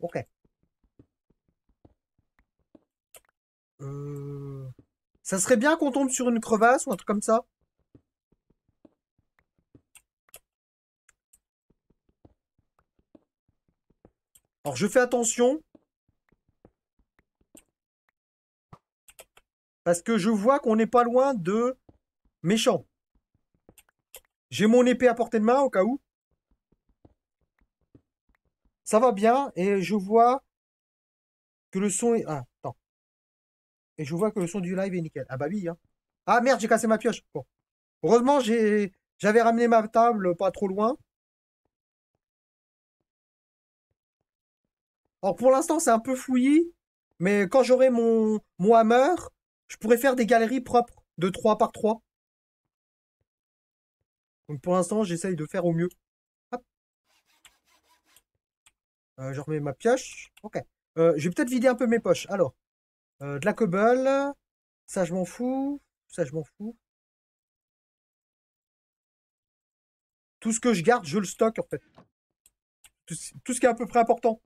Ok. Euh, ça serait bien qu'on tombe sur une crevasse ou un truc comme ça. Alors je fais attention. Parce que je vois qu'on n'est pas loin de Méchant J'ai mon épée à portée de main au cas où. Ça va bien et je vois que le son est... Ah, attends. Et je vois que le son du live est nickel. Ah bah oui, hein. Ah merde, j'ai cassé ma pioche. Bon. Heureusement, j'avais ramené ma table pas trop loin. Alors pour l'instant, c'est un peu fouillis, mais quand j'aurai mon, mon hammer, je pourrai faire des galeries propres de 3 par 3. Donc pour l'instant, j'essaye de faire au mieux. Euh, je remets ma pioche. Ok. Euh, je vais peut-être vider un peu mes poches. Alors, euh, de la cobble. Ça, je m'en fous. Ça, je m'en fous. Tout ce que je garde, je le stocke, en fait. Tout, ce qui est à peu près important.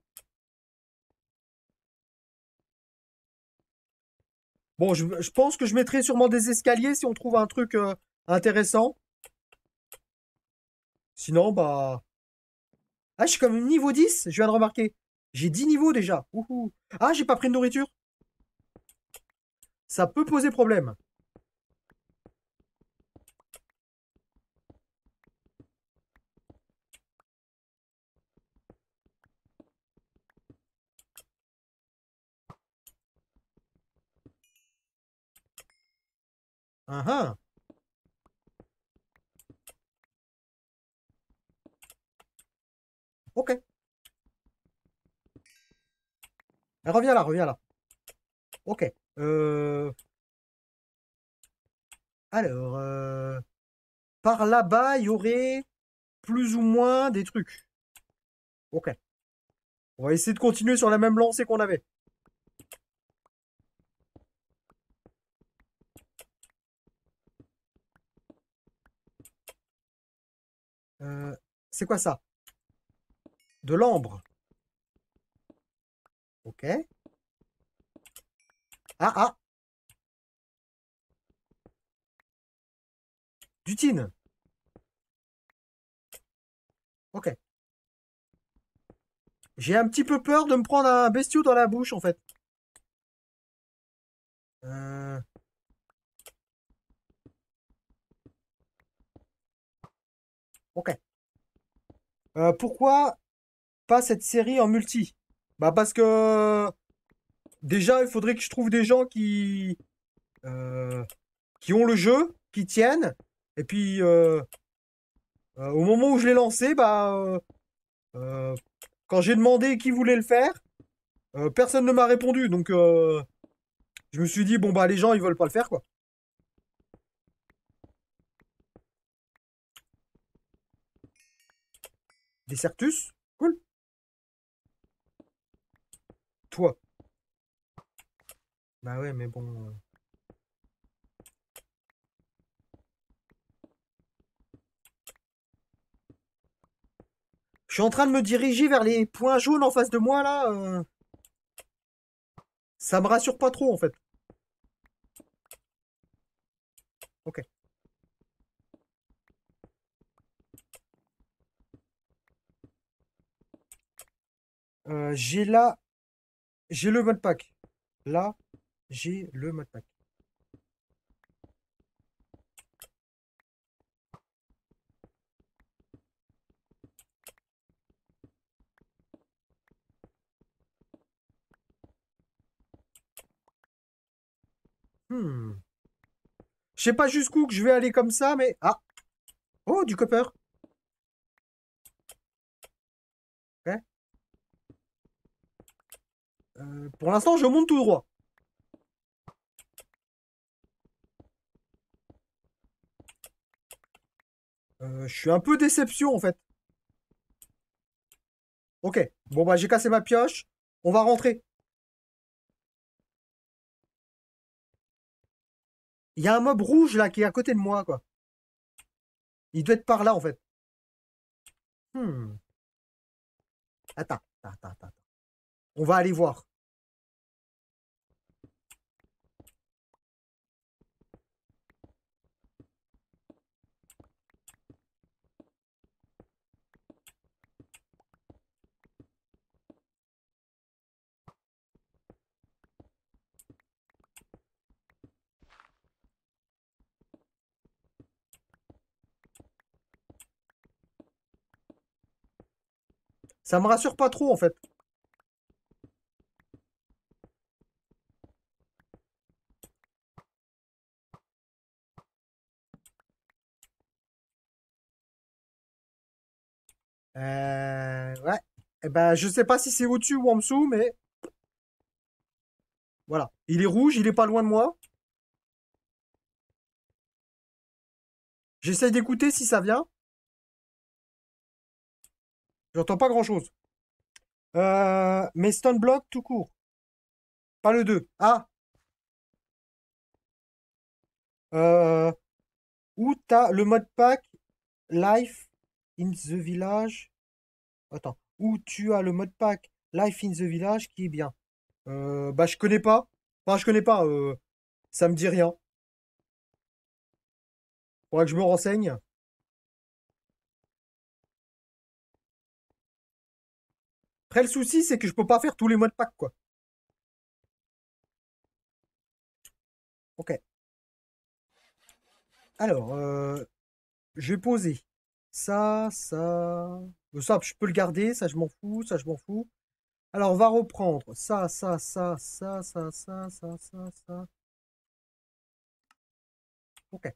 Bon, je, je, pense que je mettrai sûrement des escaliers si on trouve un truc intéressant. Sinon, bah... Ah, je suis comme niveau 10, je viens de remarquer. J'ai 10 niveaux déjà. Ah, j'ai pas pris de nourriture. Ça peut poser problème. Ah ah Ok. Reviens là, reviens là. Ok. Euh, alors, euh, par là-bas, il y aurait plus ou moins des trucs. Ok. On va essayer de continuer sur la même lancée qu'on avait. Euh, c'est quoi ça de l'ambre. Ok. Ah, ah. Du Ok. J'ai un petit peu peur de me prendre un bestiau dans la bouche, en fait. Euh. Ok. Euh, pourquoi cette série en multi Bah parce que déjà, il faudrait que je trouve des gens qui euh, qui ont le jeu, qui tiennent, et puis euh, euh, au moment où je l'ai lancé, bah quand j'ai demandé qui voulait le faire, personne ne m'a répondu, donc je me suis dit bon bah les gens ils veulent pas le faire quoi. Des Certus toi. Bah ouais, mais bon. Euh. Je suis en train de me diriger vers les points jaunes en face de moi là. Euh. Ça me rassure pas trop en fait. Ok. Euh, j'ai là j'ai le pack. Là, j'ai le modpack. Hmm. Je sais pas jusqu'où que je vais aller comme ça, mais... Ah Oh, du copper Euh, pour l'instant, je monte tout droit. Euh, je suis un peu déception en fait. Ok, bon bah j'ai cassé ma pioche. On va rentrer. Il y a un mob rouge là qui est à côté de moi quoi. Il doit être par là en fait. Hmm. attends, attends, attends. On va aller voir. Ça me rassure pas trop, en fait. Euh, ouais. Et eh ben, je sais pas si c'est au-dessus ou en dessous, mais... Voilà. Il est rouge, il est pas loin de moi. J'essaye d'écouter si ça vient. J'entends pas grand chose. Euh, mais Stone Block tout court. Pas le 2. Ah euh, Où Où as le mode pack Life in the Village. Attends. Où tu as le mode pack Life in the Village qui est bien. Euh, bah je connais pas. Enfin je connais pas. ça me dit rien. Faudrait que je me renseigne. Après, le souci, c'est que je peux pas faire tous les mois de pack quoi. Ok. Alors, euh, je vais poser ça, ça. Euh, ça, je peux le garder, ça, je m'en fous, ça, je m'en fous. Alors, on va reprendre ça, ça, ça, ça, ça, ça, ça, ça, ça. Ok.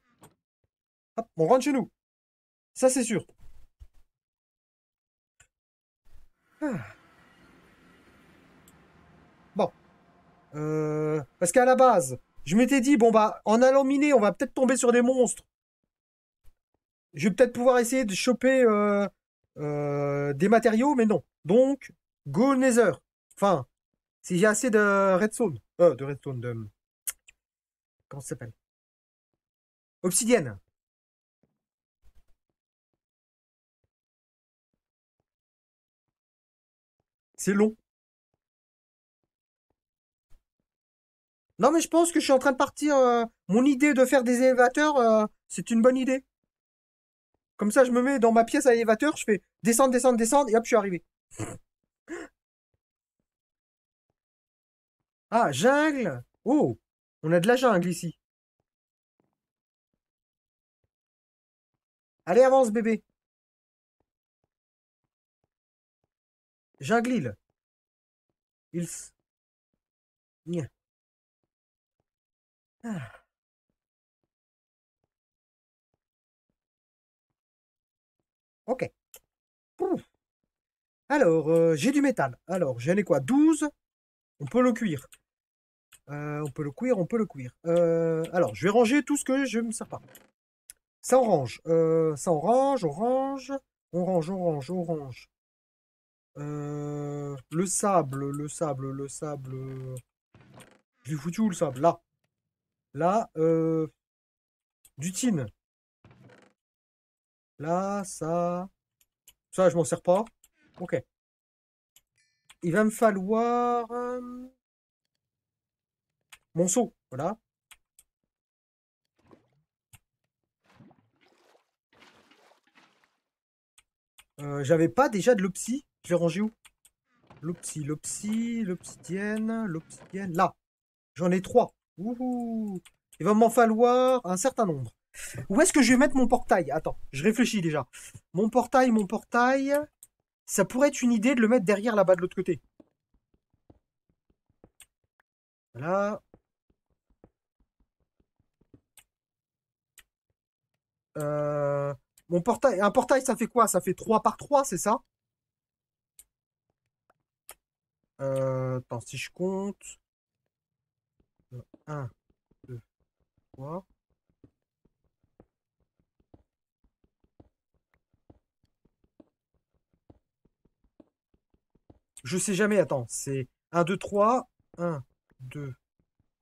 Hop, on rentre chez nous. Ça, c'est sûr. Ah. Euh, parce qu'à la base, je m'étais dit, bon, bah, en allant miner, on va peut-être tomber sur des monstres. Je vais peut-être pouvoir essayer de choper euh, euh, des matériaux, mais non. Donc, go Nether. Enfin, si j'ai assez de redstone. de redstone, de. Comment ça s'appelle Obsidienne. C'est long. Non, mais je pense que je suis en train de partir. Euh, mon idée de faire des élévateurs, euh, c'est une bonne idée. Comme ça, je me mets dans ma pièce à élévateur je fais descendre, descendre, descendre, et hop, je suis arrivé. Ah, jungle Oh On a de la jungle ici. Allez, avance, bébé. Jungle il, Nien. Ah. Ok. Alors, euh, j'ai du métal Alors, j'ai ai quoi 12. Euh, on peut le cuire. on peut le cuire, on peut le cuire. alors, je vais ranger tout ce que je ne me sers pas. Ça, on range. Euh, ça, on range, Orange. orange, orange. range, le sable, le sable, le sable. Je foutu le sable Là. Là, euh, du tin. Là, ça. Ça, je m'en sers pas. Ok. Il va me falloir. Euh, mon seau. Voilà. Euh, j'avais pas déjà de l'opsy. Je l'ai rangé où L'opsy, l'opsy, l'obsidienne, l'obsidienne. Là. J'en ai trois. Il va m'en falloir un certain nombre. Où est-ce que je vais mettre mon portail Attends, je réfléchis déjà. Mon portail, mon portail... Ça pourrait être une idée de le mettre derrière là-bas de l'autre côté. Voilà. Euh, mon portail, un portail, ça fait quoi Ça fait 3 par 3, c'est ça euh, Attends, si je compte. 1, 2, 3. Je sais jamais, attends, c'est 1, 2, 3, 1, 2,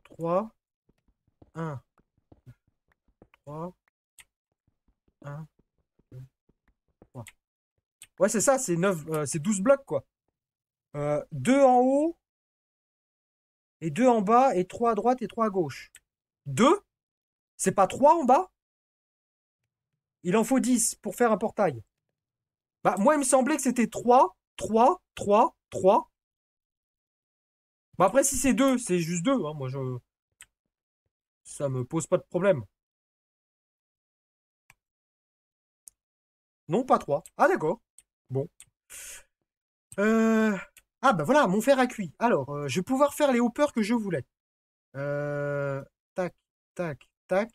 3, 1, 2, 3, 1, 2, 3. Ouais, c'est ça, c'est 12 euh, blocs, quoi. 2 euh, en haut, et 2 en bas, et 3 à droite, et 3 à gauche. 2 C'est pas 3 en bas Il en faut 10 pour faire un portail. Bah, moi, il me semblait que c'était 3, 3, 3, 3. après, si c'est 2, c'est juste 2. Hein, moi, je... Ça me pose pas de problème. Non, pas 3. Ah, d'accord. Bon. Euh... Ah ben voilà, mon fer à cuit. Alors, euh, je vais pouvoir faire les hoppers que je voulais. Euh, tac, tac, tac.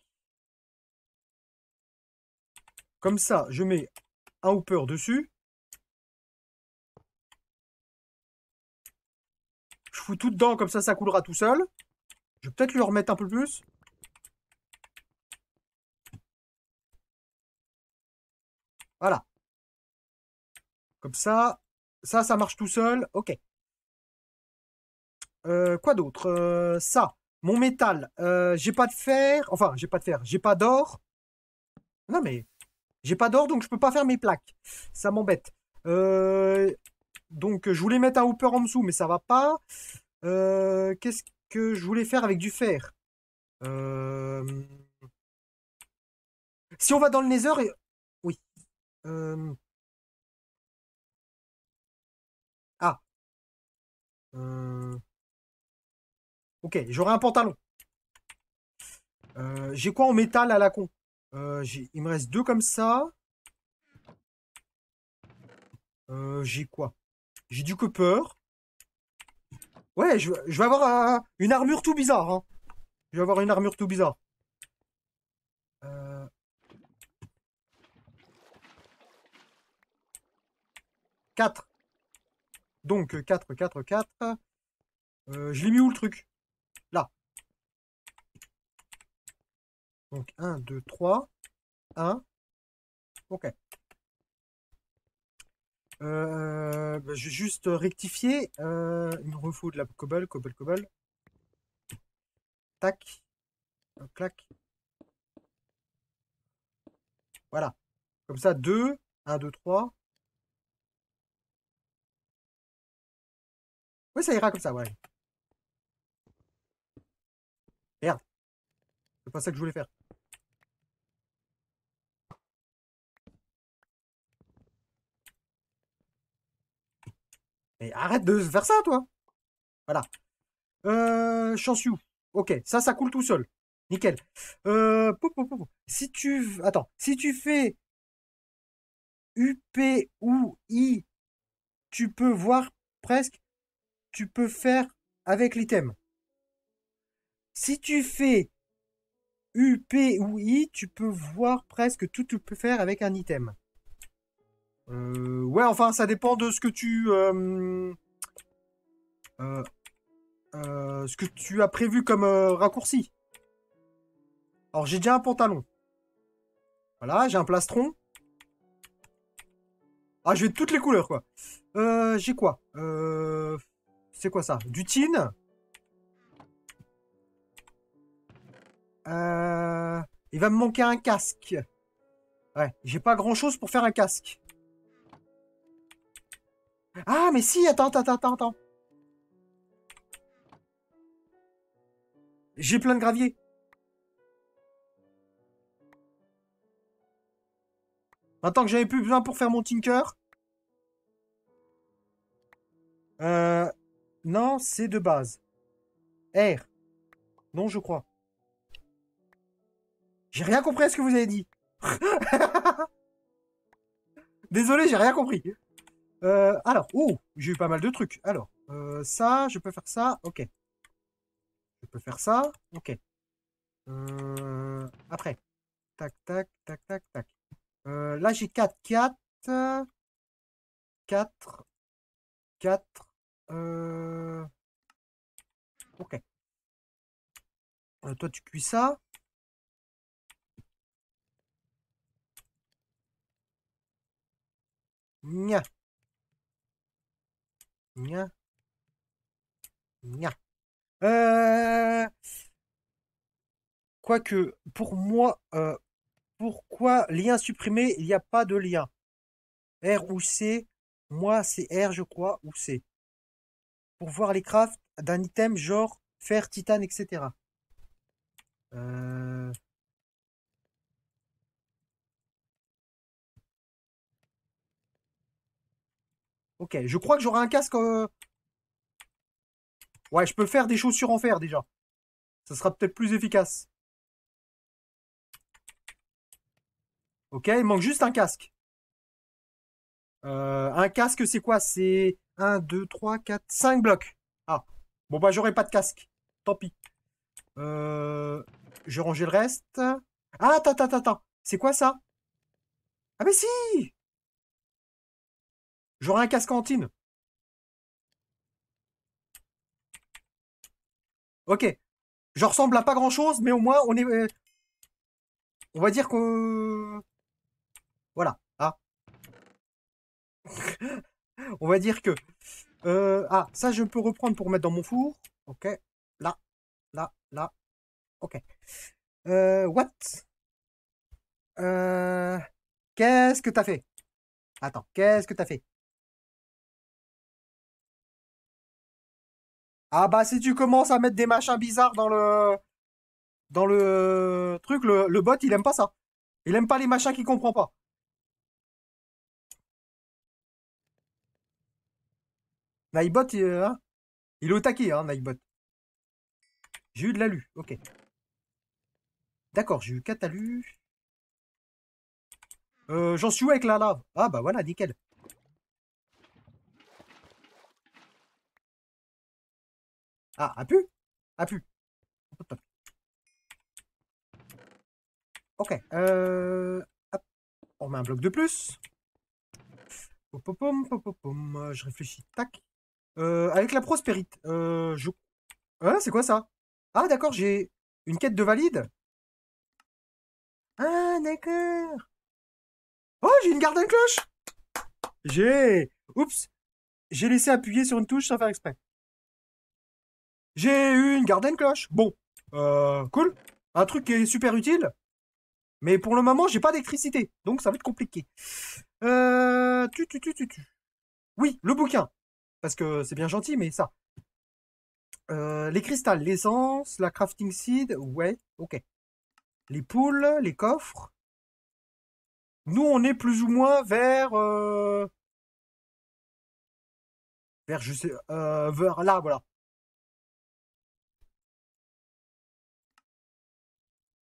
Comme ça, je mets un hopper dessus. Je fous tout dedans, comme ça, ça coulera tout seul. Je vais peut-être lui remettre un peu plus. Voilà. Comme ça, ça, ça marche tout seul. Ok. Euh, quoi d'autre euh, Ça, mon métal. Euh, j'ai pas de fer. Enfin, j'ai pas de fer. J'ai pas d'or. Non, mais j'ai pas d'or, donc je peux pas faire mes plaques. Ça m'embête. donc, je voulais mettre un hooper en dessous, mais ça va pas. Qu'est-ce que je voulais faire avec du fer Si on va dans le nether... Et... Oui. Euh, ok, j'aurai un pantalon. Euh, j'ai quoi en métal à la con euh, Il me reste deux comme ça. j'ai quoi J'ai du copper. Ouais, hein. je, vais avoir une armure tout bizarre. Je vais avoir une armure tout bizarre. 4. Donc 4, 4, 4. je l'ai mis où le truc Là. Donc 1, 2, 3. 1. Ok. Euh, bah, je vais juste rectifier. Euh, il me refaut de la cobble, cobble, cobble. Tac. Clac. Voilà. Comme ça, 2, 1, 2, 3. ça ira comme ça, ouais. Merde. C'est pas ça que je voulais faire. Mais arrête de faire ça, toi Voilà. Euh, Ok, ça, ça coule tout seul. Nickel. Euh, si tu... Attends. Si tu fais UP ou I, tu peux voir presque tu peux faire avec l'item. Si tu fais up ou I, tu peux voir presque tout tu peux faire avec un item. Euh, ouais, enfin, ça dépend de ce que tu... Euh, euh, ce que tu as prévu comme raccourci. Alors, j'ai déjà un pantalon. Voilà, j'ai un plastron. Ah, je vais toutes les couleurs, quoi. j'ai quoi c'est quoi ça Du tin euh... Il va me manquer un casque. Ouais, j'ai pas grand-chose pour faire un casque. Ah, mais si, attends, attends, attends, attends. J'ai plein de gravier. Maintenant que j'avais plus besoin pour faire mon tinker. Euh, non, c'est de base. R. Non, je crois. J'ai rien compris à ce que vous avez dit. Désolé, j'ai rien compris. Euh, alors, oh, j'ai eu pas mal de trucs. Alors, euh, ça, je peux faire ça, ok. Je peux faire ça, ok. Euh, après, tac, tac, tac, tac, tac. là, j'ai 4, 4, 4, 4, euh, ok. Euh, toi, tu cuis ça. Nya. Nya. Nia. Euh... Quoique, pour moi, euh, pourquoi lien supprimé, il n'y a pas de lien. R ou C, moi c'est R je crois, ou C pour voir les crafts d'un item genre fer, titane, etc. Euh. Ok, je crois que j'aurai un casque. Euh. Ouais, je peux faire des chaussures en fer déjà. Ça sera peut-être plus efficace. Ok, il manque juste un casque. Euh, un casque, c'est quoi C'est 1, 2, 3, 4, 5 blocs. Ah, bon bah j'aurai pas de casque. Tant pis. Euh, je ranger le reste. Ah, attends, attends, attends. C'est quoi ça Ah mais si J'aurai un casque en tine. Ok. Je ressemble à pas grand chose, mais au moins on est. Euh, on va dire que. Voilà. Ah. On va dire que... Euh, ah, ça, je peux reprendre pour mettre dans mon four. Ok. Là, là, là. Ok. Euh, what euh, Qu'est-ce que t'as fait Attends, qu'est-ce que t'as fait Ah bah si tu commences à mettre des machins bizarres dans le... Dans le truc, le, le bot, il aime pas ça. Il aime pas les machins qu'il comprend pas. Nightbot il est au taquet, hein, J'ai eu de l'alu, ok. D'accord, j'ai eu 4 Euh, J'en suis où avec la lave Ah bah voilà, nickel. Ah, a pu A pu. Ok. Euh, On met un bloc de plus. Je réfléchis. Tac. Euh, avec la prospérite. Euh, je... ah, c'est quoi ça Ah, d'accord, j'ai une quête de valide. Ah, d'accord. Oh, j'ai une garden cloche J'ai... Oups J'ai laissé appuyer sur une touche sans faire exprès. J'ai eu une garden cloche. Bon, euh, cool. Un truc qui est super utile. Mais pour le moment, j'ai pas d'électricité. Donc ça va être compliqué. Euh, tu, tu, tu, tu. Oui, le bouquin parce que c'est bien gentil, mais ça. Euh, les cristals, l'essence, la crafting seed, ouais, ok. Les poules, les coffres. Nous, on est plus ou moins vers... Euh, vers, je euh, vers là, voilà.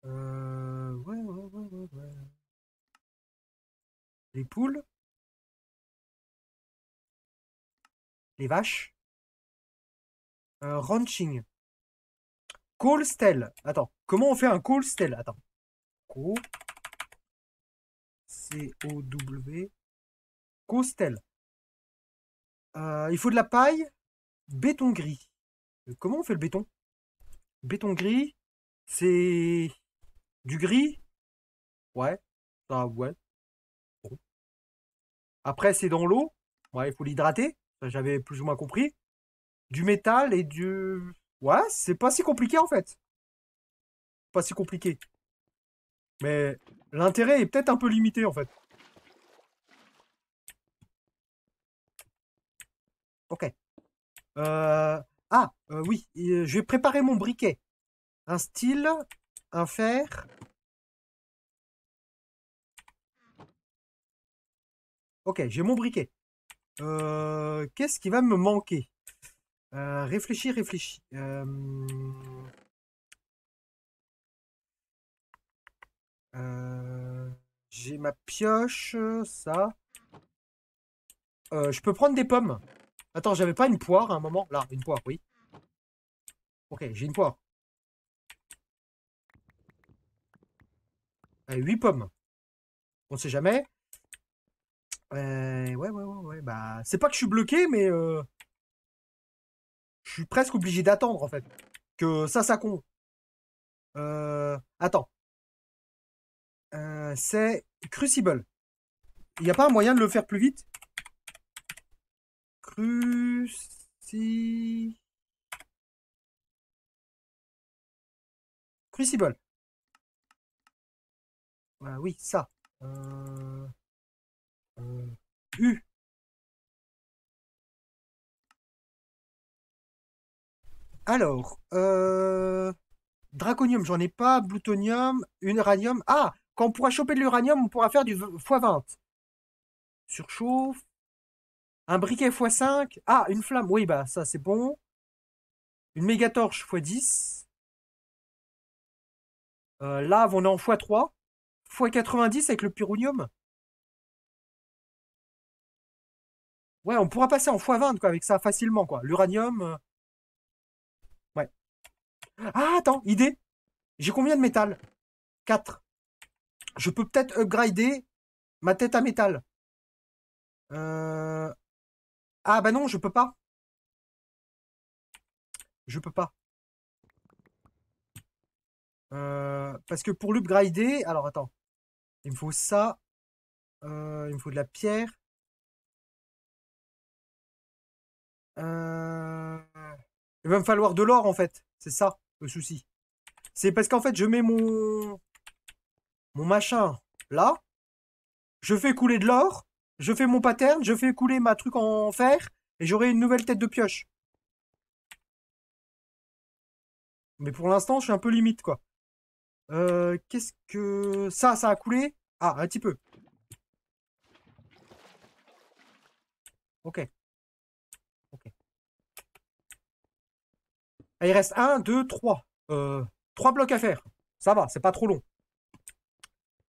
ouais, ouais, ouais. ouais. Les poules. les vaches. ranching. Cool Attends, comment on fait un cool Attends. Co. C-O-W. Costel. Euh, il faut de la paille. Béton gris. Euh, comment on fait le béton Béton gris, c'est du gris. Ouais, ah, ouais. Après, c'est dans l'eau. Ouais, il faut l'hydrater j'avais plus ou moins compris. Du métal et du. Ouais, c'est pas si compliqué en fait. Pas si compliqué. Mais l'intérêt est peut-être un peu limité en fait. Ok. Euh, ah, euh, oui, euh, je vais préparer mon briquet. Un style, un fer. Ok, j'ai mon briquet. Euh, qu'est-ce qui va me manquer euh, Réfléchis, réfléchis. Euh, j'ai ma pioche, ça. je peux prendre des pommes. Attends, j'avais pas une poire à un moment. Là, une poire, oui. Ok, j'ai une poire. 8 pommes. On ne sait jamais ouais, ouais, ouais, ouais. Bah, c'est pas que je suis bloqué, mais euh, je suis presque obligé d'attendre en fait que ça, ça con Euh, attends, euh, c'est Crucible. Il n'y a pas un moyen de le faire plus vite Cruci... Crucible. Bah oui, ça. Euh... Alors, euh... Draconium, j'en ai pas. Plutonium, uranium. Ah Quand on pourra choper de l'uranium, on pourra faire du x20. Surchauffe. Un briquet x5. Ah, une flamme. Oui, bah ça c'est bon. Une méga torche x10. Euh, lave, on est en x3. x90 avec le pyronium. Ouais, on pourra passer en x20 quoi, avec ça facilement. quoi. L'uranium. Euh. Ouais. Ah, attends, idée. J'ai combien de métal 4. Je peux peut-être upgrader ma tête à métal. Euh. Ah, bah non, je peux pas. Je peux pas. Euh, parce que pour l'upgrader, alors attends, il me faut ça, il me faut de la pierre, Euh, il va me falloir de l'or en fait. C'est ça le souci. C'est parce qu'en fait, je mets mon... mon machin là. Je fais couler de l'or. Je fais mon pattern. Je fais couler ma truc en fer. Et j'aurai une nouvelle tête de pioche. Mais pour l'instant, je suis un peu limite, quoi. Euh, qu'est-ce que... Ça, ça a coulé Ah, un petit peu. Ok. il reste 1, 2, 3. Trois blocs à faire. Ça va, c'est pas trop long.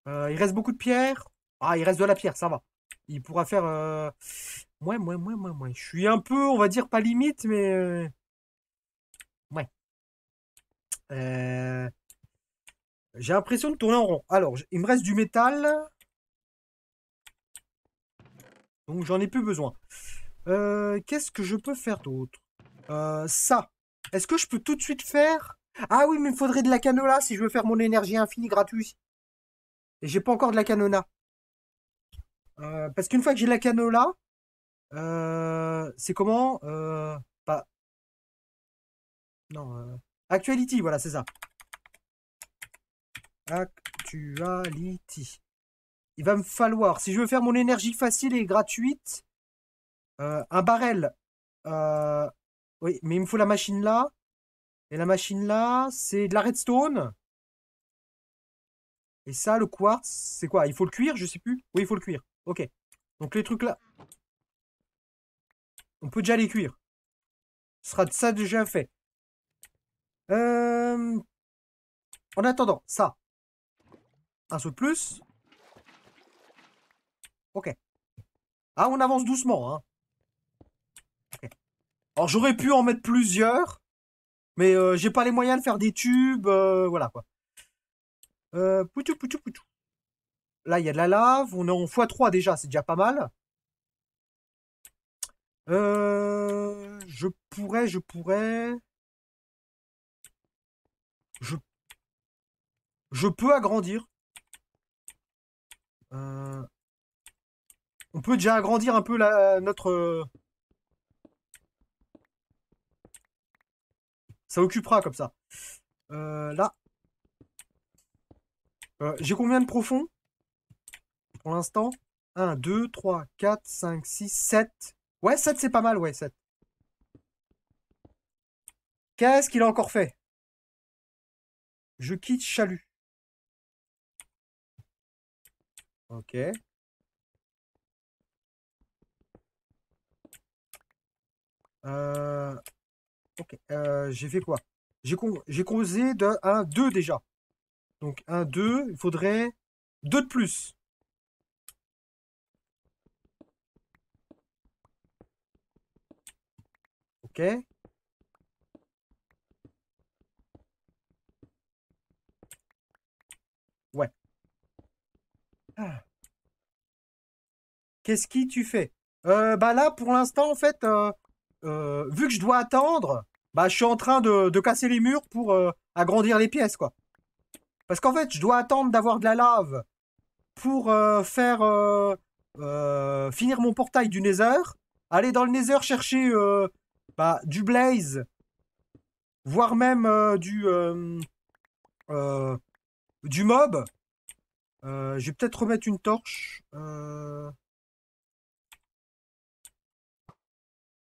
il reste beaucoup de pierre. Ah, il reste de la pierre, ça va. Il pourra faire. Ouais, ouais, ouais, ouais, ouais. Je suis un peu, on va dire, pas limite, mais. Ouais. J'ai l'impression de tourner en rond. Alors, il me reste du métal. Donc, j'en ai plus besoin. Qu'est-ce que je peux faire d'autre Ça. Est-ce que je peux tout de suite faire Ah oui, mais il me faudrait de la canola si je veux faire mon énergie infinie gratuite. Et j'ai pas encore de la canona. Euh, parce qu'une fois que j'ai la canola, euh, c'est comment Pas. Euh, bah non. Actuality, voilà, c'est ça. Actuality. Il va me falloir, si je veux faire mon énergie facile et gratuite, un barrel, oui, mais il me faut la machine là. Et la machine là, c'est de la redstone. Et ça, le quartz, c'est quoi Il faut le cuire, je sais plus. Oui, il faut le cuire. Ok. Donc les trucs là, on peut déjà les cuire. Ce sera ça déjà fait. Euh, en attendant, ça. Un saut de plus. Ok. Ah, on avance doucement. Hein. Alors j'aurais pu en mettre plusieurs, mais euh, j'ai pas les moyens de faire des tubes, euh, voilà quoi. Euh, poutou, poutou, poutou. Là, il y a de la lave, on est en x3 déjà, c'est déjà pas mal. je pourrais, je pourrais... Je, je peux agrandir. on peut déjà agrandir un peu la, notre... occupera comme ça. Euh, là. Euh, j'ai combien de profond Pour l'instant 1, 2, 3, 4, 5, 6, 7. Ouais, 7 c'est pas mal, ouais, 7. Qu'est-ce qu'il a encore fait Je quitte Chalut. Ok. Euh, Ok, euh, j'ai fait quoi J'ai causé de 1, 2 déjà. Donc 1, 2, il faudrait 2 de plus. Ok. Ouais. Ah. Qu'est-ce qui tu fais euh, Bah là, pour l'instant, en fait, euh, euh, vu que je dois attendre, bah, je suis en train de, casser les murs pour euh, agrandir les pièces, quoi. Parce qu'en fait, je dois attendre d'avoir de la lave pour euh, faire finir mon portail du Nether, aller dans le Nether chercher bah, du blaze, voire même du du mob. je vais peut-être remettre une torche.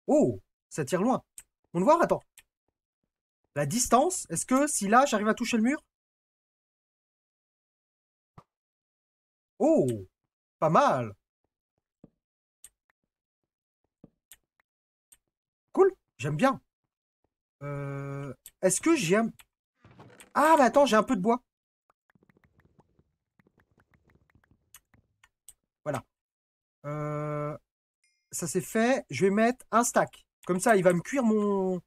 Oh, ça tire loin. On le voit, attends. La distance, est-ce que si là, j'arrive à toucher le mur Oh, pas mal. Cool, j'aime bien. Euh, est-ce que j'ai Ah, mais attends, j'ai un peu de bois. Voilà. Euh ça c'est fait. Je vais mettre un stack. Comme ça, il va me cuire mon...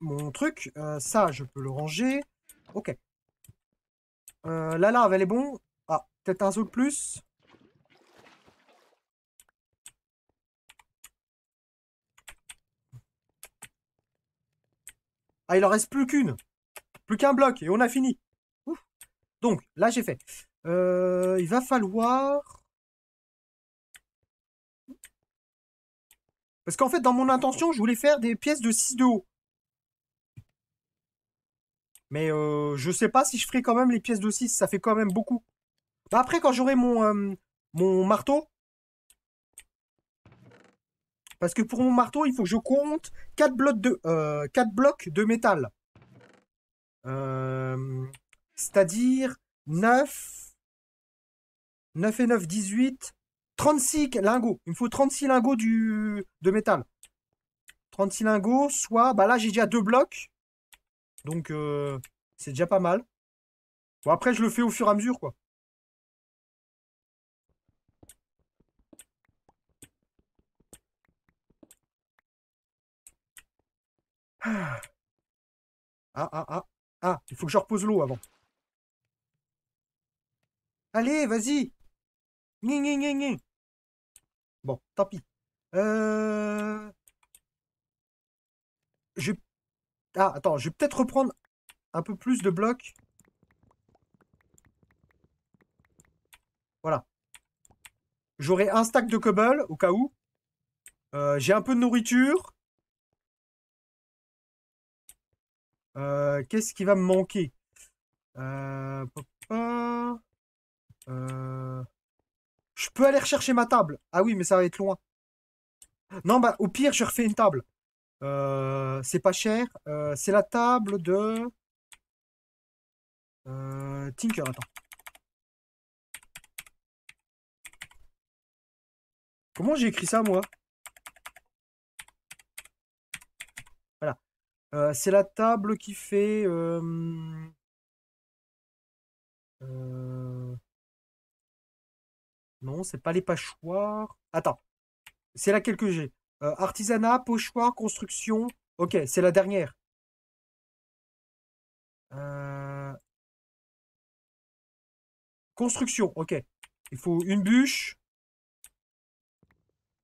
Mon truc. Euh, ça, je peux le ranger. Ok. Euh, la larve elle est bon. Ah, peut-être un saut de plus. Ah, il en reste plus qu'une. Plus qu'un bloc et on a fini. Donc, là, j'ai fait. Euh, il va falloir... Parce qu'en fait, dans mon intention, je voulais faire des pièces de 6 de haut. Mais euh, je sais pas si je ferai quand même les pièces de 6. Ça fait quand même beaucoup. Bah, après, quand j'aurai mon, euh, mon marteau... Parce que pour mon marteau, il faut que je compte 4 blocs de, 4 euh, blocs de métal. C'est-à-dire 9, 9 et 9, 18, 36 lingots. Il me faut 36 lingots du, de métal. 36 lingots, soit... Bah là, j'ai déjà deux blocs. Donc, euh, c'est déjà pas mal. Bon, après, je le fais au fur et à mesure, quoi. Ah, ah, ah. Ah, il faut que je repose l'eau avant. Allez, vas-y Bon, tant pis. Euh, je... Ah, attends, je vais peut-être reprendre un peu plus de blocs. Voilà. J'aurai un stack de cobble, au cas où. Euh, j'ai un peu de nourriture. Euh, qu'est-ce qui va me manquer euh, euh... Je peux aller rechercher ma table. Ah oui, mais ça va être loin. Non, bah, au pire, je refais une table. Euh, c'est pas cher. Euh, c'est la table de... Euh, Tinker, attends. Comment j'ai écrit ça, moi Voilà. c'est la table qui fait... Non, c'est pas les pochoirs. Attends. C'est laquelle que j'ai euh, Artisanat, pochoir, construction. Ok, c'est la dernière. Euh, construction, ok. Il faut une bûche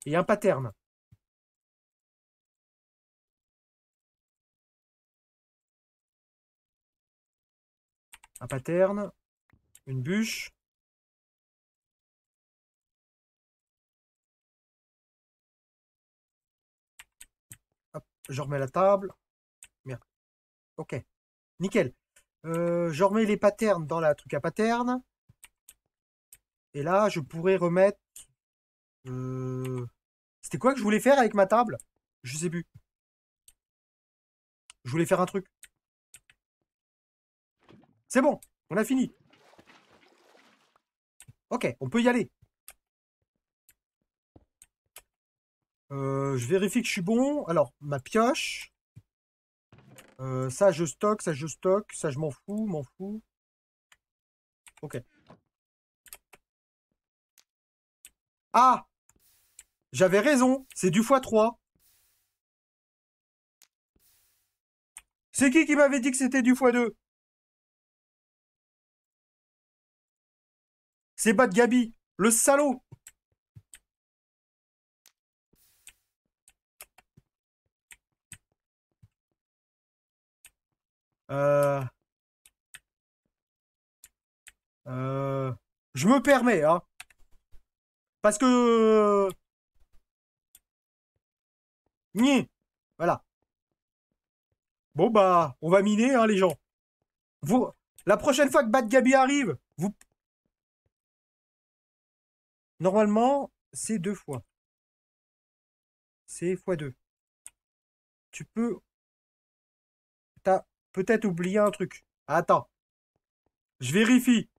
et un pattern. Un pattern, une bûche. Je remets la table. Merde. Ok. Nickel. Euh, je remets les patterns dans la truc à patterns. Et là, je pourrais remettre... Euh, c'était quoi que je voulais faire avec ma table Je sais plus. Je voulais faire un truc. C'est bon, on a fini. Ok, on peut y aller. Euh, je vérifie que je suis bon. Alors, ma pioche. Euh, ça, je stocke, ça, je stocke. Ça, je m'en fous, m'en fous. Ok. Ah J'avais raison, c'est du x3. C'est qui qui m'avait dit que c'était du x2 C'est de Gabi, le salaud Euh, euh... Je me permets, hein. Parce que... Ni. Euh, hmm, voilà. Bon, bah, on va miner, hein, les gens. Vous... La prochaine fois que Bad Gabi arrive, vous... Normalement, c'est deux fois. C'est fois deux. Tu peux peut-être oublier un truc. Attends. Je vérifie.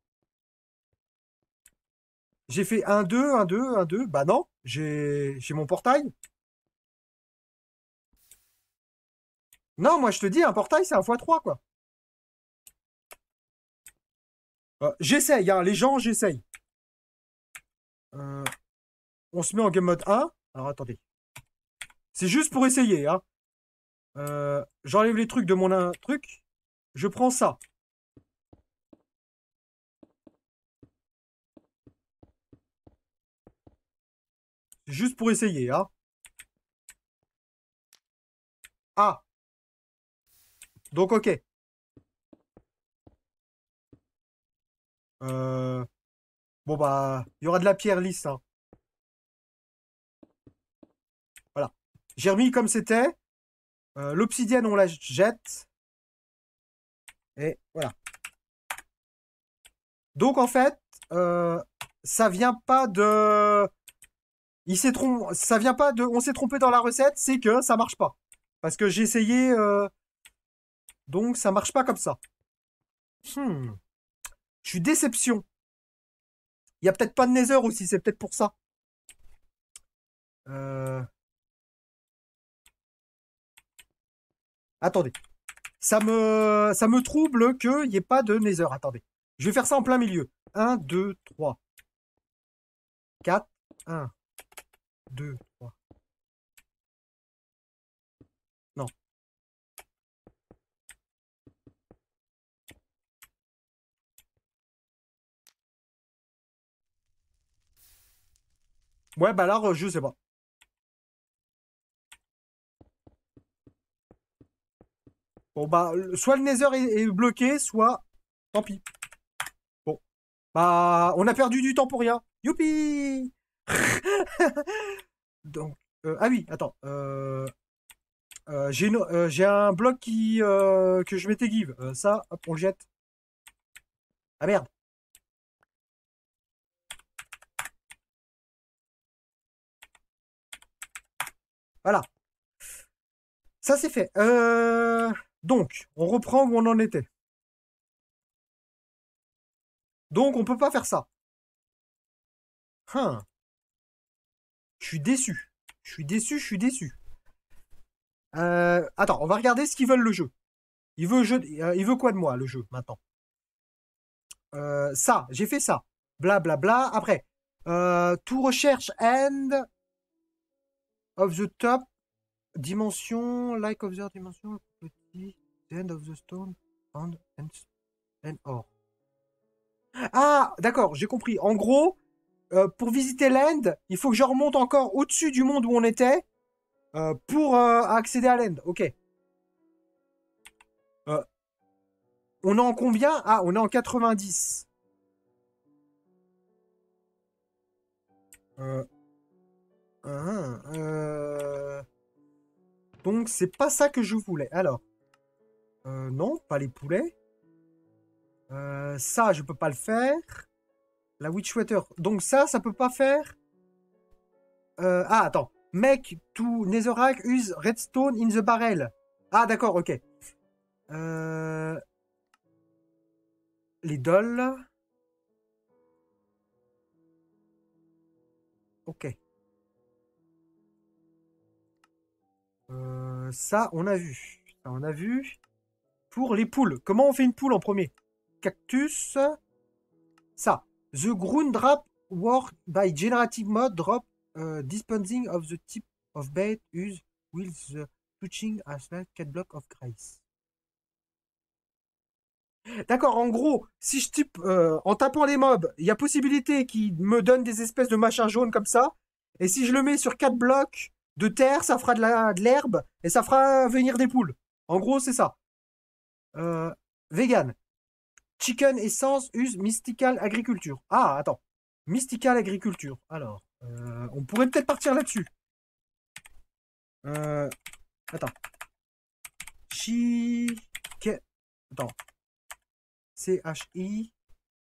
J'ai fait 1, 2, 1, 2, 1, 2. Bah non, j'ai mon portail. Non, moi je te dis, un portail, c'est un x3, quoi. Euh, j'essaye, hein, les gens, j'essaye. Euh, on se met en game mode 1. Alors attendez. C'est juste pour essayer, hein. Euh, j'enlève les trucs de mon truc. Je prends ça. Juste pour essayer, hein. Ah. Donc, ok. Euh, bon, bah, il y aura de la pierre lisse. Hein. Voilà. J'ai remis comme c'était. Euh, l'obsidienne, on la jette. Et voilà. Donc en fait, euh, ça vient pas de... Il s'est trompé. Ça vient pas de... On s'est trompé dans la recette, c'est que ça marche pas. Parce que j'ai essayé... Euh, donc ça marche pas comme ça. Hmm. Je suis déception. Il n'y a peut-être pas de Nether aussi, c'est peut-être pour ça. Euh... Attendez. Ça me, ça me trouble qu'il n'y ait pas de nether. Attendez. Je vais faire ça en plein milieu. 1, 2, 3, 4, 1, 2, 3. Non. Ouais, bah alors euh, je sais pas. Bon, bah, soit le Nether est, bloqué, soit... Tant pis. Bon. Bah, on a perdu du temps pour rien. Youpi Donc, euh, ah oui, attends. Euh, euh, j'ai un bloc qui, que je mettais give. ça, hop, on le jette. Ah merde. Voilà. Ça, c'est fait. Euh... Donc, on reprend où on en était. Donc, on ne peut pas faire ça. Hein. Je suis déçu. Je suis déçu, je suis déçu. Euh, attends, on va regarder ce qu'ils veulent le jeu. Il veut, jeu, euh, il veut quoi de moi, le jeu, maintenant euh, Ça, j'ai fait ça. Bla, bla, bla. Après, tout recherche End. of the top dimension, like of the dimension. End of the Stone and, and, Or. Ah, d'accord, j'ai compris. En gros, euh, pour visiter l'End, il faut que je remonte encore au-dessus du monde où on était euh, pour euh, accéder à l'End. Ok. on est en combien Ah, on est en 90. Hein, hein, donc, c'est pas ça que je voulais. Alors. Euh, non, pas les poulets. Euh, ça, je peux pas le faire. La Witchwater. Donc ça, ça peut pas faire. Euh, ah, attends. Mec, to Netherrack use redstone in the barrel. Ah, d'accord, ok. Euh... Les dolls. Ok. ça, on a vu. on a vu pour les poules. Comment on fait une poule en premier Cactus. Ça. The ground drop work by generative mode drop euh, dispensing of the type of bait use with the touching a cat block of grace. D'accord, en gros, si je type euh, en tapant les mobs, il y a possibilité qu'ils me donnent des espèces de machins jaunes comme ça. Et si je le mets sur quatre blocs de terre, ça fera de l'herbe de et ça fera venir des poules. En gros, c'est ça. Euh, vegan. Chicken Essence use Mystical Agriculture. Ah, attends. Mystical Agriculture. Alors, euh, on pourrait peut-être partir là-dessus. Euh, attends. Chicken. Attends. C-H-I.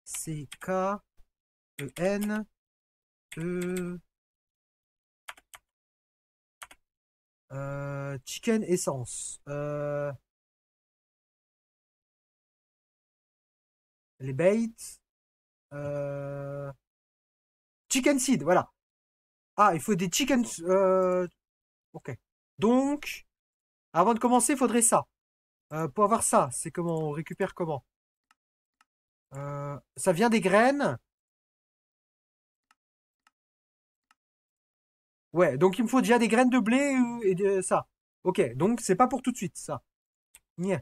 C-K-E-N. E. Euh, chicken Essence. Euh. les baits. Euh, chicken Seed, voilà. Ah, il faut des chicken. Euh, ok. Donc, avant de commencer, il faudrait ça. Euh, pour avoir ça, c'est comment on récupère comment Ça vient des graines. Ouais, donc il me faut déjà des graines de blé et de, ça. Ok, donc c'est pas pour tout de suite, ça. Nien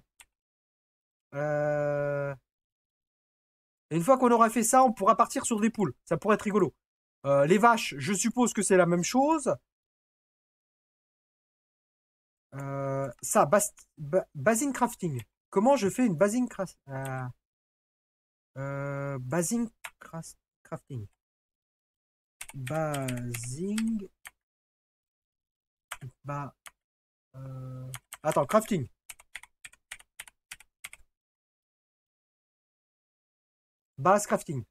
une fois qu'on aura fait ça, on pourra partir sur des poules. Ça pourrait être rigolo. Euh, les vaches, je suppose que c'est la même chose. Euh, ça, basing crafting. Comment je fais une basing, euh, crafting? euh, basing crafting Basing. Bah. Attends, crafting. Base crafting.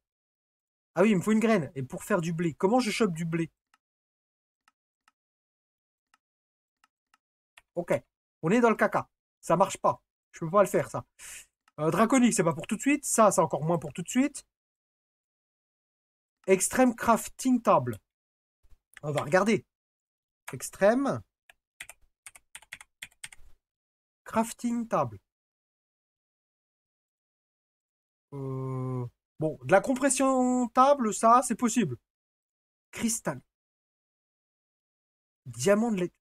Ah oui, il me faut une graine. Et pour faire du blé, comment je chope du blé Ok. On est dans le caca. Ça marche pas. Je peux pas le faire, ça. Draconique, euh, draconique, c'est pas pour tout de suite. Ça, c'est encore moins pour tout de suite. Extrême crafting table. On va regarder. Extrême. Crafting table. Euh, bon, de la compression table, ça, c'est possible. Cristal. Diamant de lait.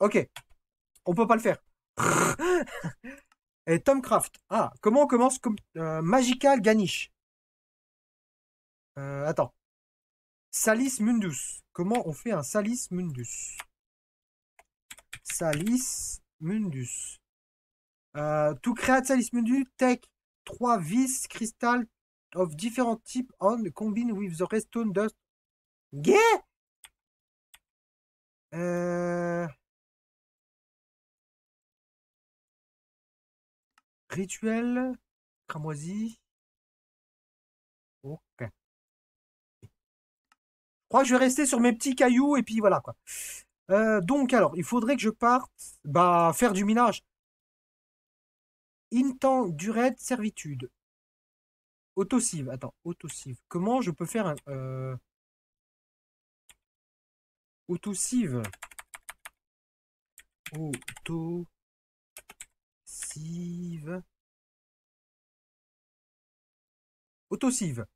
Ok. On peut pas le faire. Et Tomcraft. Ah, comment on commence comme euh, Magical Ganiche. Euh, attends. Salis Mundus. Comment on fait un Salis Mundus Salis Mundus. Euh, to create Salis Mundus, Tech. Trois vis cristal of different types on combine with the stone dust. Gay euh, Rituel, cramoisi. Ok. Je crois que je vais rester sur mes petits cailloux et puis voilà quoi. Euh, donc alors, il faudrait que je parte bah, faire du minage. In durée servitude. Autosive. Attends, autosive. Comment je peux faire un. Euh... Autosive. AutoSive. Autosive.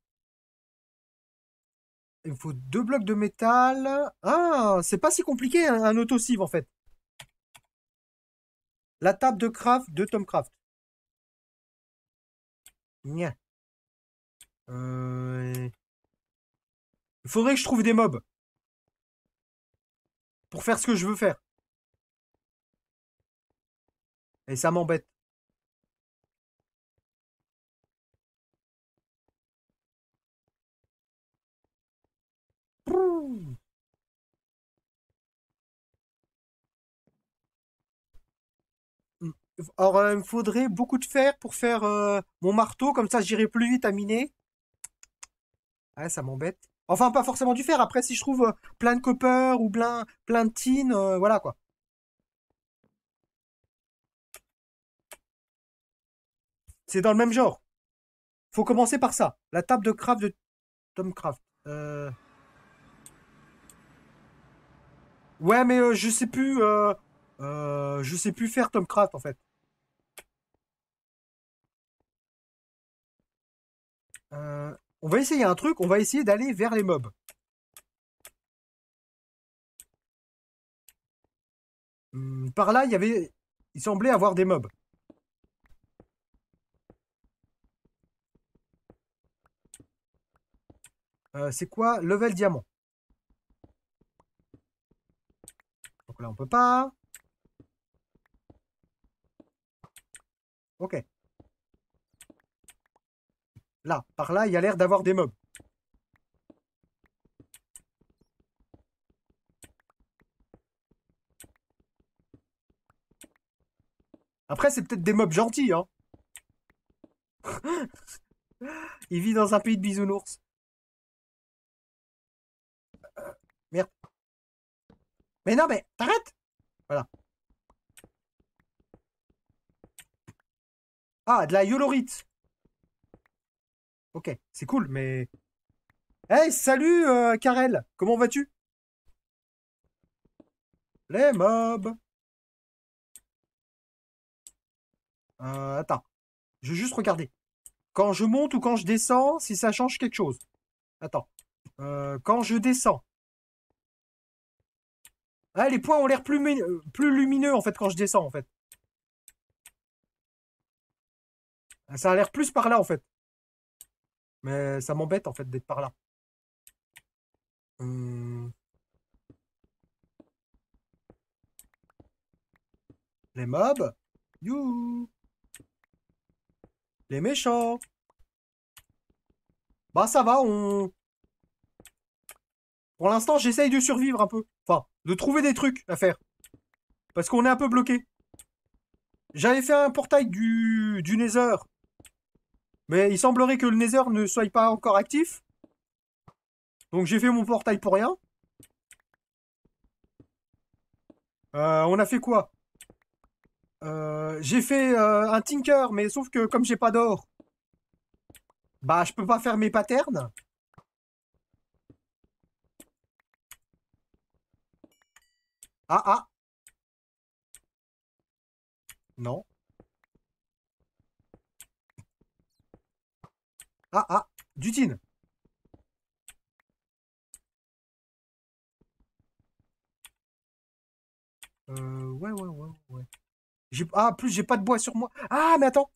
Il me faut deux blocs de métal. Ah, c'est pas si compliqué hein, un, un en fait. La table de craft de Tom Craft. Euh, il faudrait que je trouve des mobs. Pour faire ce que je veux faire. Et ça m'embête. Or euh, il me faudrait beaucoup de fer pour faire euh, mon marteau, comme ça j'irai plus vite à miner. Ouais, ça m'embête. Enfin, pas forcément du fer. Après, si je trouve euh, plein de copper ou plein, de tin, voilà quoi. C'est dans le même genre. Faut commencer par ça. La table de craft de Tom Ouais, mais je sais plus. je sais plus faire Tom Craft en fait. Euh, on va essayer un truc, on va essayer d'aller vers les mobs. Hmm, par là, il y avait. Il semblait avoir des mobs. Euh, c'est quoi Level diamant. Donc là, on peut pas. Ok. Là, par là, il y a l'air d'avoir des mobs. Après, c'est peut-être des mobs gentils, hein. il vit dans un pays de bisounours. merde. Mais non, mais t'arrêtes Voilà. Ah, de la yolorite. Ok, c'est cool, mais. Hey, eh, salut, euh, Karel Comment vas-tu Les mobs euh, Attends, je vais juste regarder. Quand je monte ou quand je descends, si ça change quelque chose. Attends. Euh, quand je descends. Ah, les points ont l'air plus, euh, plus lumineux, en fait, quand je descends, en fait. Ah, ça a l'air plus par là, en fait. Mais ça m'embête en fait d'être par là. Mmh. Les mobs. You. Les méchants. Bah ça va, on... Pour l'instant, j'essaye de survivre un peu. Enfin, de trouver des trucs à faire. Parce qu'on est un peu bloqué. J'avais fait un portail du, du Nether mais il semblerait que le Nether ne soit pas encore actif. Donc j'ai fait mon portail pour rien. Euh, on a fait quoi euh, J'ai fait euh, un Tinker, mais sauf que comme j'ai pas d'or, bah je peux pas faire mes patterns. Ah ah Non. Ah, ah, Dutine. Euh, ouais, ouais, ouais, ouais. Ah, plus, j'ai pas de bois sur moi. Ah, mais attends.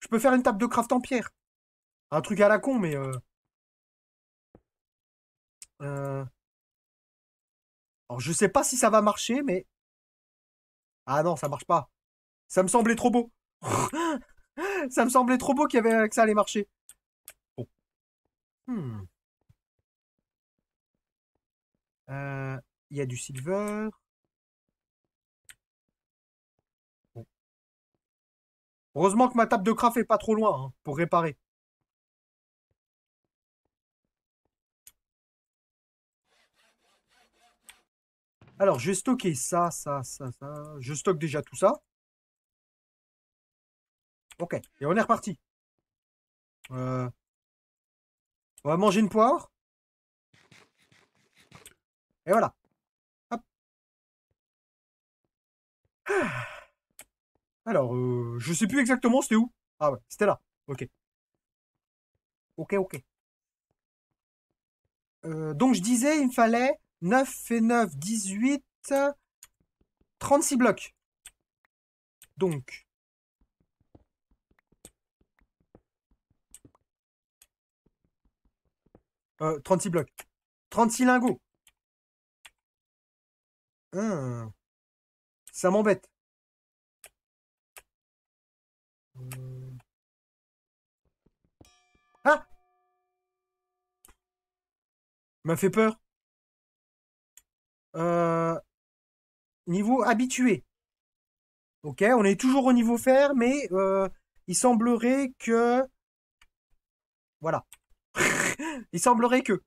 Je peux faire une table de craft en pierre. Un truc à la con, mais... Euh... euh. Alors, je sais pas si ça va marcher, mais... Ah non, ça marche pas. Ça me semblait trop beau ça me semblait trop beau qu'il y avait euh, que ça allait marcher. Oh. Hmm. Euh, il y a du silver. Oh. Heureusement que ma table de craft est pas trop loin hein, pour réparer. Alors, je vais stocker ça, ça, ça, ça. Je stocke déjà tout ça. Ok, et on est reparti. Euh, on va manger une poire. Et voilà. Hop. Ah. Alors, euh, je sais plus exactement c'était où. Ah ouais, c'était là. Ok. Ok, ok. Euh, donc, je disais, il me fallait 9 et 9, 18, 36 blocs. Donc, Euh, 36 blocs. 36 lingots. Hein. Ça m'embête. Ah M'a fait peur. Euh, niveau habitué. Ok, on est toujours au niveau fer, mais euh, il semblerait que... Voilà. Il semblerait que...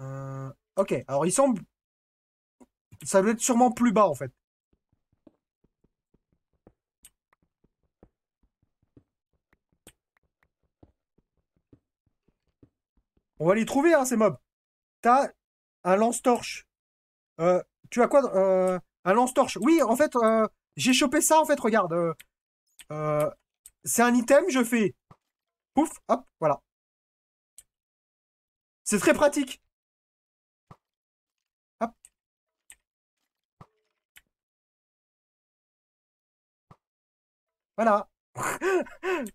Euh, ok, alors il semble... Ça doit être sûrement plus bas en fait. On va les trouver, hein, ces mobs. T'as un lance-torche. Euh, tu as quoi euh, Un lance-torche. Oui, en fait, j'ai chopé ça en fait, regarde. Euh, euh, c'est un item, je fais pouf, hop, voilà. C'est très pratique. Hop. Voilà.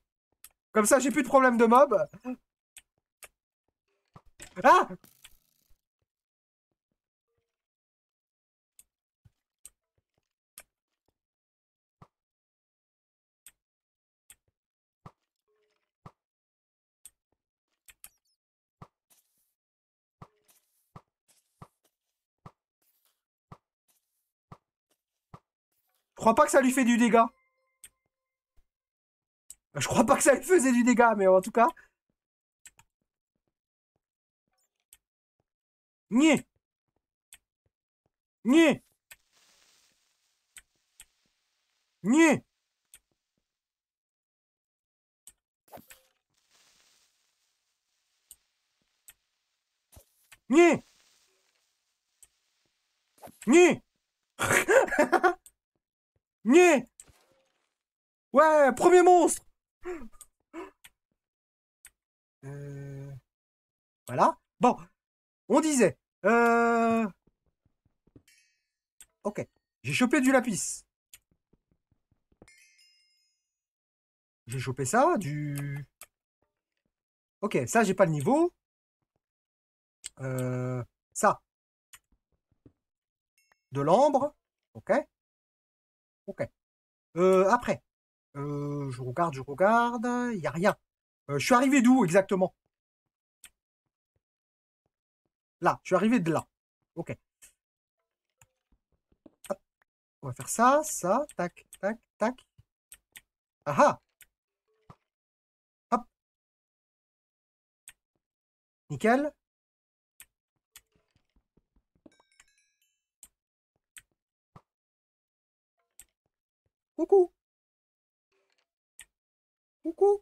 Comme ça, j'ai plus de problème de mob. Ah crois pas que ça lui fait du dégât. Je crois pas que ça lui faisait du dégât, mais en tout cas. Nier Nier Nier Nier ni ni Ouais, premier monstre euh, Voilà. Bon, on disait... Euh, ok, j'ai chopé du lapis. J'ai chopé ça, du... Ok, ça, j'ai pas le niveau. Euh, ça. De l'ambre. Ok. Ok. Euh, après, euh, je regarde, je regarde, il n'y a rien. Euh, je suis arrivé d'où exactement Là, je suis arrivé de là. Ok. On va faire ça, ça, tac, tac, tac. Ah, ah Hop. Nickel. Coucou Coucou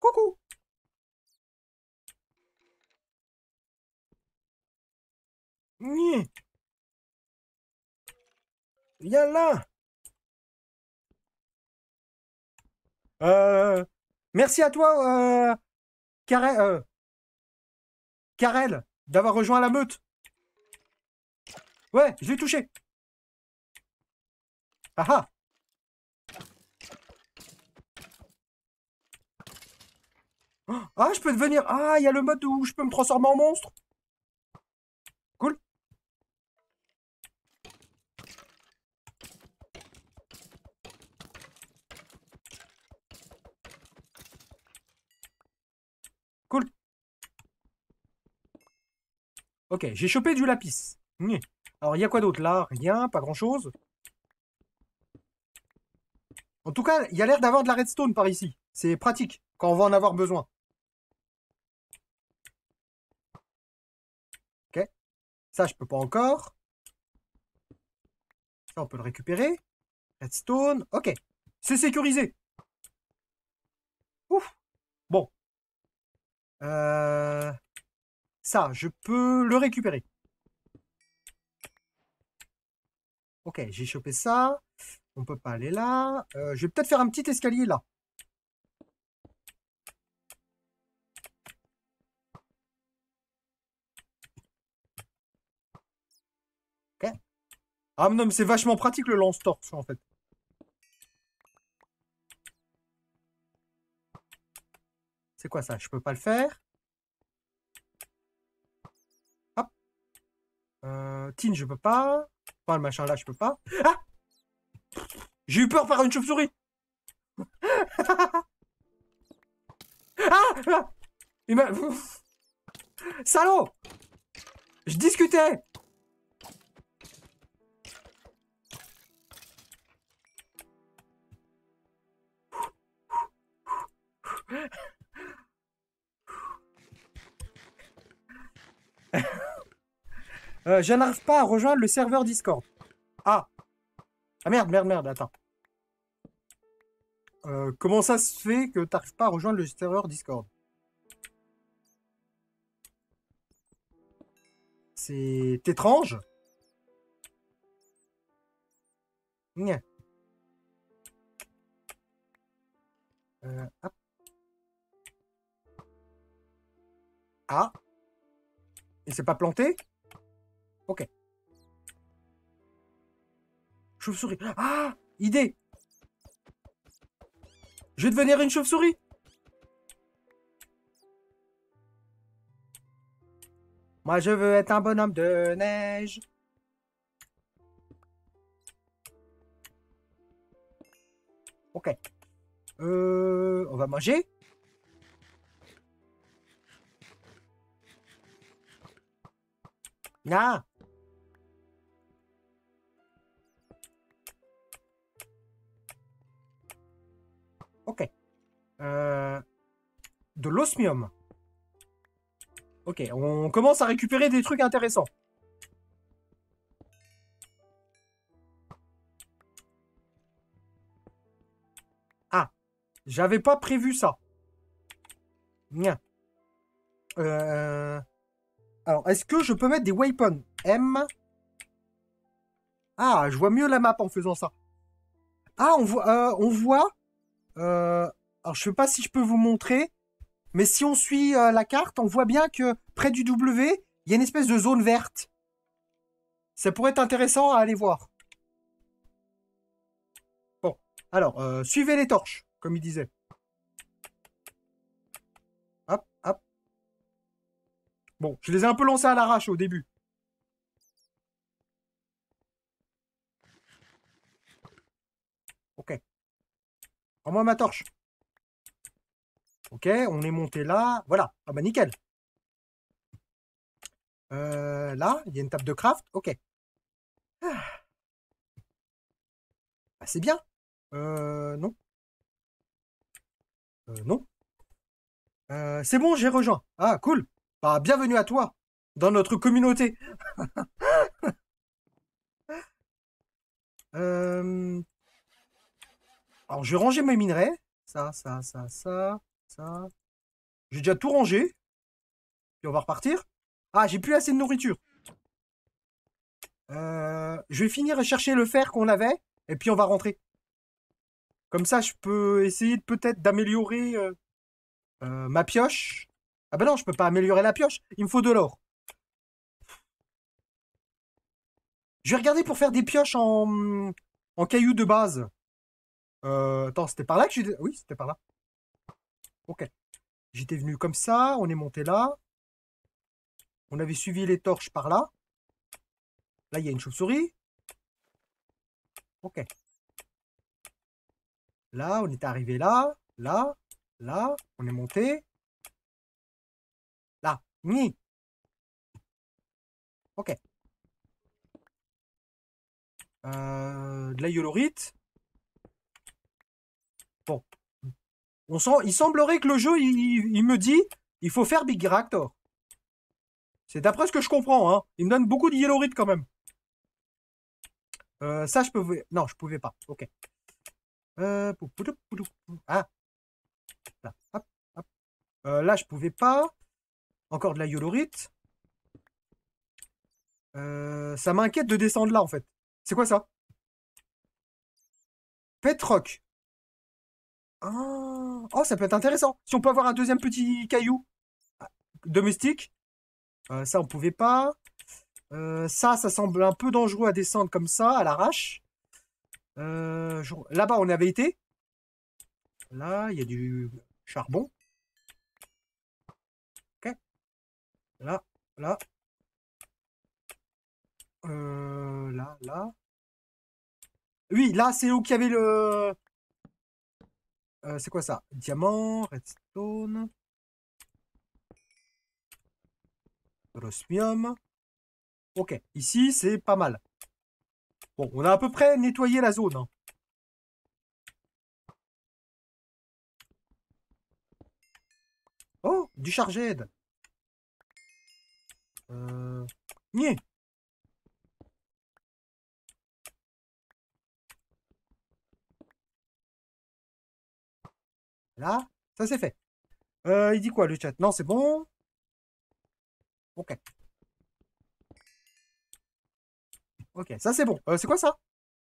Coucou Viens là euh, Merci à toi, euh, Carrel, euh, d'avoir rejoint la meute. Ouais, je l'ai touché. Ah ah Ah, je peux devenir... Ah, il y a le mode où je peux me transformer en monstre. Cool. Cool. Ok, j'ai chopé du lapis. Mmh. Alors, il y a quoi d'autre là Rien, pas grand-chose. En tout cas, il y a l'air d'avoir de la redstone par ici. C'est pratique quand on va en avoir besoin. Ok. Ça, je peux pas encore. Ça, on peut le récupérer. Redstone. Ok. C'est sécurisé. Ouf. Bon. Euh, ça, je peux le récupérer. Ok, j'ai chopé ça. On peut pas aller là. Euh, je vais peut-être faire un petit escalier là. Ok. Ah non, mais c'est vachement pratique le lance-torche en fait. C'est quoi ça Je peux pas le faire. Hop. Euh, je peux pas pas le machin là, je peux pas. Ah J'ai eu peur par une chauve-souris. Ah, ah, Il m'a... Salaud Je discutais Euh, je n'arrive pas à rejoindre le serveur Discord. Ah. Ah merde, merde, merde, attends. Euh, comment ça se fait que t'arrives pas à rejoindre le serveur Discord C'est étrange. Mmh. Euh, hop. Ah. Il s'est pas planté Ok. Chauve-souris. Ah Idée Je vais devenir une chauve-souris Moi, je veux être un bonhomme de neige. Ok. Euh, on va manger. Ah! Ok. Euh, de l'osmium. Ok, on commence à récupérer des trucs intéressants. Ah, j'avais pas prévu ça. Euh, alors, est-ce que je peux mettre des weapons M. Ah, je vois mieux la map en faisant ça. Ah, on voit, euh, on voit euh, alors je ne sais pas si je peux vous montrer, mais si on suit euh, la carte, on voit bien que près du W, il y a une espèce de zone verte. Ça pourrait être intéressant à aller voir. Bon, alors, euh, suivez les torches, comme il disait. Hop, hop. Bon, je les ai un peu lancés à l'arrache au début. Prends-moi ma torche. Ok, on est monté là. Voilà. Ah bah nickel. Euh, là, il y a une table de craft. Ok. Ah. Bah, c'est bien. Euh, non. Euh, non. c'est bon, j'ai rejoint. Ah, cool. Bah, bienvenue à toi dans notre communauté. euh, alors, je vais ranger mes minerais. Ça, ça, ça, ça, ça. J'ai déjà tout rangé. Puis on va repartir. Ah, j'ai plus assez de nourriture. Euh, je vais finir à chercher le fer qu'on avait. Et puis on va rentrer. Comme ça, je peux essayer peut-être d'améliorer euh, euh, ma pioche. Ah ben non, je peux pas améliorer la pioche. Il me faut de l'or. Je vais regarder pour faire des pioches en, en cailloux de base. Euh, attends, c'était par là que j'étais. Oui, c'était par là. Ok. J'étais venu comme ça, on est monté là. On avait suivi les torches par là. Là, il y a une chauve-souris. Ok. Là, on est arrivé là, là, là, on est monté. Là, ni. Ok. Euh, de la yolorite. il semblerait que le jeu, il, me dit, il faut faire Big Reactor. C'est d'après ce que je comprends. Hein. Il me donne beaucoup de yellow quand même. Euh, ça, je pouvais... Non, je pouvais pas. Ok. Là, je pouvais pas. Encore de la yolorite. Euh, ça m'inquiète de descendre là, en fait. C'est quoi ça Petroc. Ah, oh, ça peut être intéressant. Si on peut avoir un deuxième petit caillou ah, domestique, euh, ça on pouvait pas. Euh, ça, ça semble un peu dangereux à descendre comme ça, à l'arrache. Euh, là-bas, on avait été. Là, il y a du charbon. Ok. Là, là. là, là. Oui, là, c'est où qu'il y avait le... Euh, c'est quoi ça Diamant, redstone, rosmium. Ok, ici c'est pas mal. Bon, on a à peu près nettoyé la zone. Hein. Oh, du chargé. Euh... Là, ça c'est fait. Euh, il dit quoi le chat Non, c'est bon. Ok. Ok, ça c'est bon. Euh, c'est quoi ça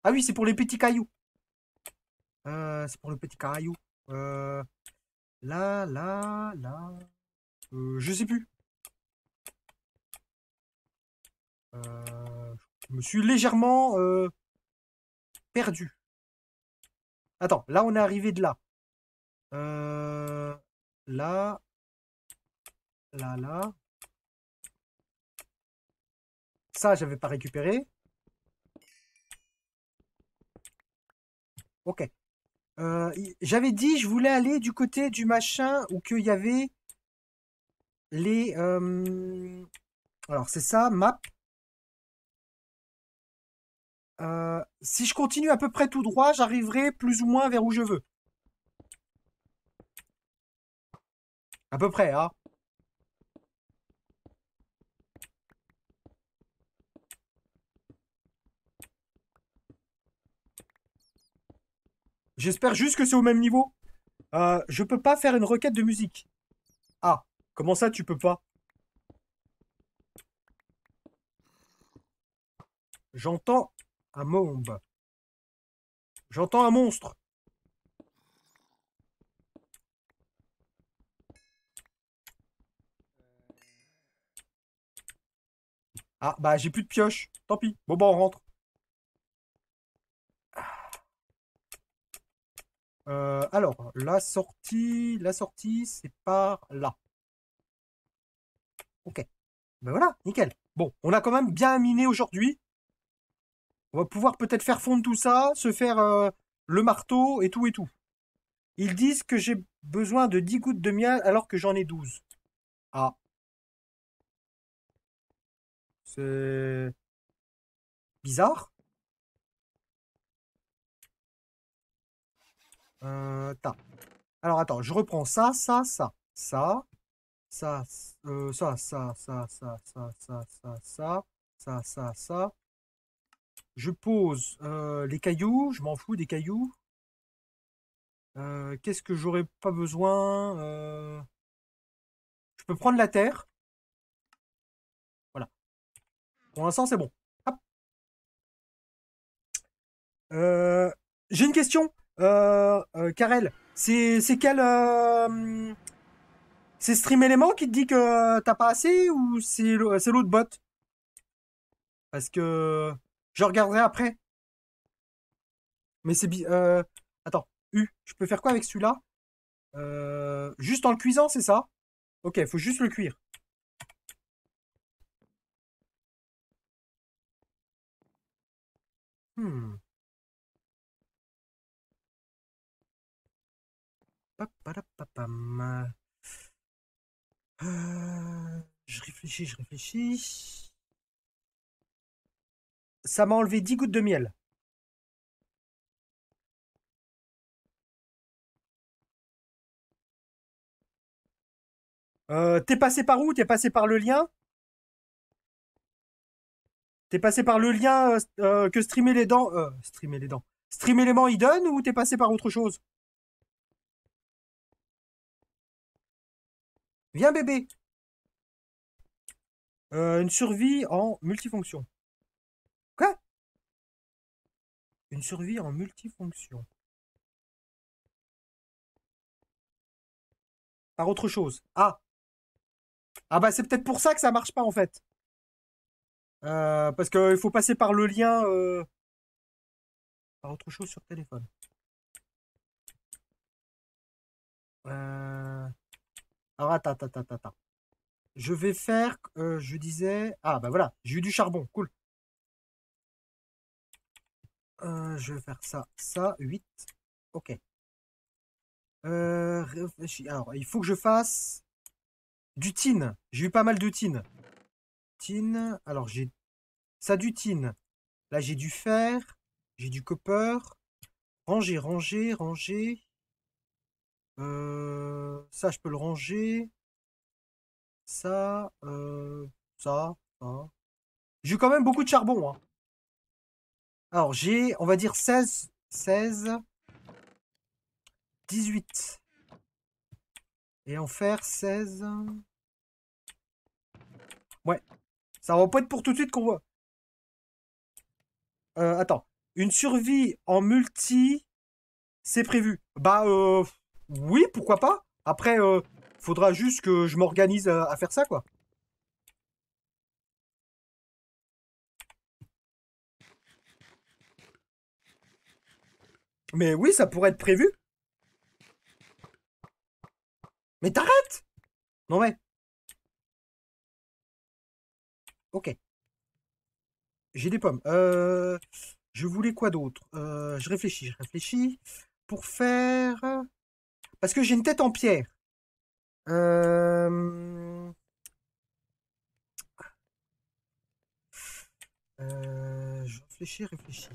Ah oui, c'est pour les petits cailloux. Euh, c'est pour le petit caillou. là, là, là. je sais plus. je me suis légèrement perdu. Attends, là on est arrivé de là. Euh, là. Là, là. Ça, j'avais pas récupéré. Ok. Euh, j'avais dit, je voulais aller du côté du machin où qu'il y avait les... Euh, alors, c'est ça, map. si je continue à peu près tout droit, j'arriverai plus ou moins vers où je veux. À peu près, hein. J'espère juste que c'est au même niveau. Euh, je peux pas faire une requête de musique. Ah, comment ça tu peux pas J'entends un mombe. J'entends un monstre. Ah, bah j'ai plus de pioche. Tant pis. Bon, bon, bah, on rentre. Euh, alors, la sortie, la sortie, c'est par là. Ok. Ben voilà, nickel. Bon, on a quand même bien miné aujourd'hui. On va pouvoir peut-être faire fondre tout ça, se faire euh, le marteau et tout et tout. Ils disent que j'ai besoin de 10 gouttes de miel alors que j'en ai 12. Ah, c'est bizarre. Alors attends, je reprends ça, ça, ça, ça, ça, ça, ça, ça, ça, ça, ça, ça, ça, ça, ça, ça. Je pose les cailloux, je m'en fous des cailloux. Qu'est-ce que j'aurais pas besoin Je peux prendre la terre l'instant, c'est bon. Euh, j'ai une question, euh, elle euh, Karel. C'est quel. Euh, c'est Stream élément qui te dit que t'as pas assez ou c'est l'autre bot Parce que je regarderai après. Mais c'est. bien attends, U, je peux faire quoi avec celui-là Juste en le cuisant, c'est ça Ok, faut juste le cuire. Hmm. Euh, je réfléchis, je réfléchis. Ça m'a enlevé 10 gouttes de miel. Euh, t'es passé par où T'es passé par le lien T'es passé par le lien euh, euh, que streamer les dents. Euh, streamer les dents. Streamer les mains il ou t'es passé par autre chose Viens bébé Une survie en multifonction. Quoi Une survie en multifonction. Par autre chose. Ah Ah bah c'est peut-être pour ça que ça marche pas en fait. Euh, parce qu'il faut passer par le lien euh, par autre chose sur téléphone. Euh... Alors attends, attends, attends, Je vais faire, euh, je disais, ah bah voilà, j'ai eu du charbon, cool. je vais faire ça, ça, 8, ok. Alors, il faut que je fasse du tin. J'ai eu pas mal de tin. Alors, j'ai ça du tine. Là, j'ai du fer, j'ai du copper. Ranger, ranger, ranger. Euh, ça, je peux le ranger. Ça, euh, ça, ça. J'ai quand même beaucoup de charbon. Hein. Alors, j'ai, on va dire 16, 16, 18. Et en fer, 16. Ouais, ça va pas être pour tout de suite qu'on voit. Euh, attends. Une survie en multi, c'est prévu. Bah, euh, oui, pourquoi pas. Après, euh, faudra juste que je m'organise à, faire ça, quoi. Mais oui, ça pourrait être prévu. Mais t'arrêtes Non mais... Ok. J'ai des pommes. Euh, je voulais quoi d'autre euh, Je réfléchis, je réfléchis. Pour faire... Parce que j'ai une tête en pierre. Euh, je réfléchis, réfléchis.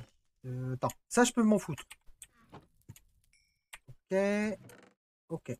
attends, ça je peux m'en foutre. Ok. Ok.